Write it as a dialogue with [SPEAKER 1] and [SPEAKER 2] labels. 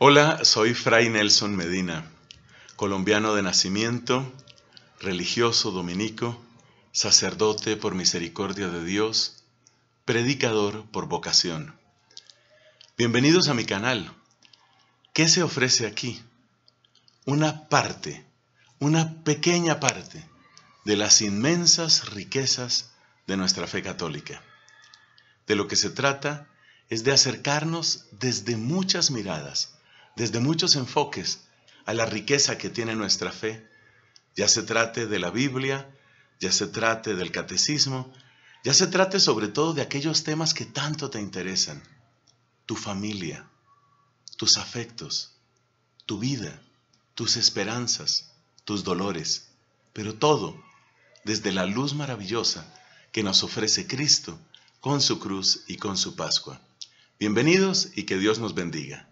[SPEAKER 1] Hola, soy Fray Nelson Medina, colombiano de nacimiento, religioso dominico, sacerdote por misericordia de Dios, predicador por vocación. Bienvenidos a mi canal. ¿Qué se ofrece aquí? Una parte, una pequeña parte de las inmensas riquezas de nuestra fe católica. De lo que se trata es de acercarnos desde muchas miradas desde muchos enfoques a la riqueza que tiene nuestra fe, ya se trate de la Biblia, ya se trate del catecismo, ya se trate sobre todo de aquellos temas que tanto te interesan, tu familia, tus afectos, tu vida, tus esperanzas, tus dolores, pero todo desde la luz maravillosa que nos ofrece Cristo con su cruz y con su Pascua. Bienvenidos y que Dios nos bendiga.